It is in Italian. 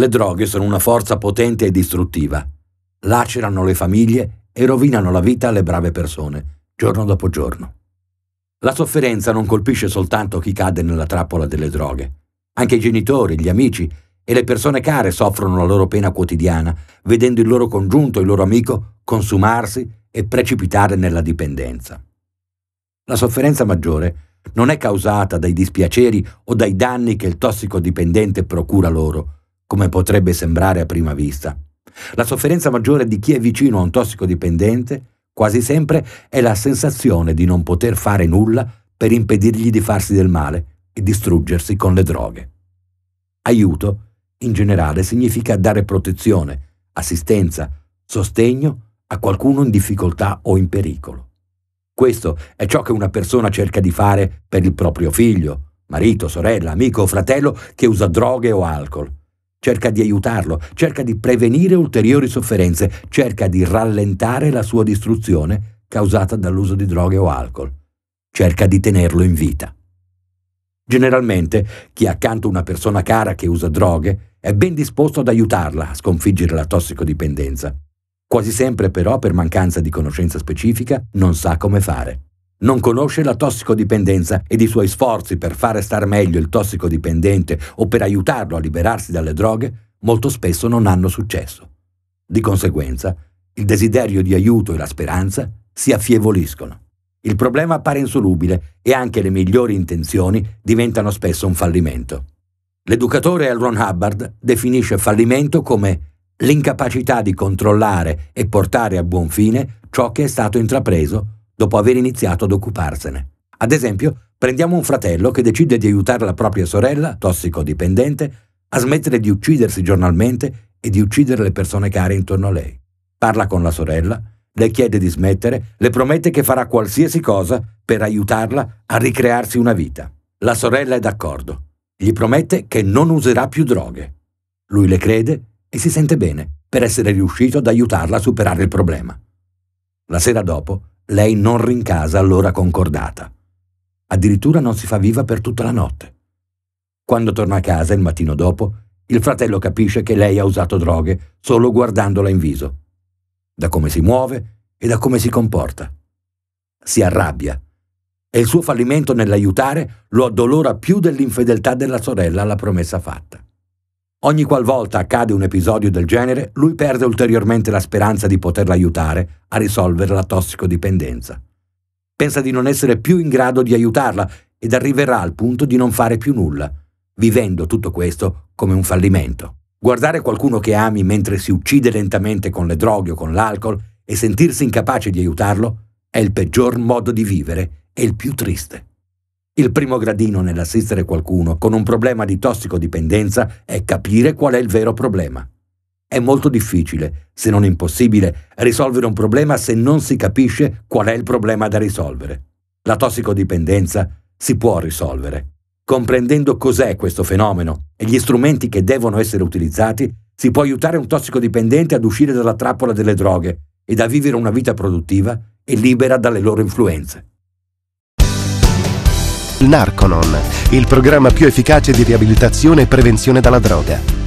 Le droghe sono una forza potente e distruttiva. Lacerano le famiglie e rovinano la vita alle brave persone, giorno dopo giorno. La sofferenza non colpisce soltanto chi cade nella trappola delle droghe. Anche i genitori, gli amici e le persone care soffrono la loro pena quotidiana, vedendo il loro congiunto, il loro amico, consumarsi e precipitare nella dipendenza. La sofferenza maggiore non è causata dai dispiaceri o dai danni che il tossicodipendente procura loro, come potrebbe sembrare a prima vista. La sofferenza maggiore di chi è vicino a un tossicodipendente quasi sempre è la sensazione di non poter fare nulla per impedirgli di farsi del male e distruggersi con le droghe. Aiuto, in generale, significa dare protezione, assistenza, sostegno a qualcuno in difficoltà o in pericolo. Questo è ciò che una persona cerca di fare per il proprio figlio, marito, sorella, amico o fratello che usa droghe o alcol cerca di aiutarlo, cerca di prevenire ulteriori sofferenze, cerca di rallentare la sua distruzione causata dall'uso di droghe o alcol, cerca di tenerlo in vita. Generalmente chi ha accanto una persona cara che usa droghe è ben disposto ad aiutarla a sconfiggere la tossicodipendenza. Quasi sempre però, per mancanza di conoscenza specifica, non sa come fare non conosce la tossicodipendenza ed i suoi sforzi per fare star meglio il tossicodipendente o per aiutarlo a liberarsi dalle droghe molto spesso non hanno successo. Di conseguenza, il desiderio di aiuto e la speranza si affievoliscono. Il problema appare insolubile e anche le migliori intenzioni diventano spesso un fallimento. L'educatore Elron Hubbard definisce fallimento come l'incapacità di controllare e portare a buon fine ciò che è stato intrapreso dopo aver iniziato ad occuparsene. Ad esempio, prendiamo un fratello che decide di aiutare la propria sorella, tossicodipendente, a smettere di uccidersi giornalmente e di uccidere le persone care intorno a lei. Parla con la sorella, le chiede di smettere, le promette che farà qualsiasi cosa per aiutarla a ricrearsi una vita. La sorella è d'accordo. Gli promette che non userà più droghe. Lui le crede e si sente bene per essere riuscito ad aiutarla a superare il problema. La sera dopo lei non rincasa all'ora concordata. Addirittura non si fa viva per tutta la notte. Quando torna a casa il mattino dopo, il fratello capisce che lei ha usato droghe solo guardandola in viso, da come si muove e da come si comporta. Si arrabbia e il suo fallimento nell'aiutare lo addolora più dell'infedeltà della sorella alla promessa fatta. Ogni qualvolta accade un episodio del genere, lui perde ulteriormente la speranza di poterla aiutare a risolvere la tossicodipendenza. Pensa di non essere più in grado di aiutarla ed arriverà al punto di non fare più nulla, vivendo tutto questo come un fallimento. Guardare qualcuno che ami mentre si uccide lentamente con le droghe o con l'alcol e sentirsi incapace di aiutarlo è il peggior modo di vivere e il più triste. Il primo gradino nell'assistere qualcuno con un problema di tossicodipendenza è capire qual è il vero problema. È molto difficile, se non impossibile, risolvere un problema se non si capisce qual è il problema da risolvere. La tossicodipendenza si può risolvere. Comprendendo cos'è questo fenomeno e gli strumenti che devono essere utilizzati, si può aiutare un tossicodipendente ad uscire dalla trappola delle droghe ed a vivere una vita produttiva e libera dalle loro influenze. Narconon, il programma più efficace di riabilitazione e prevenzione dalla droga.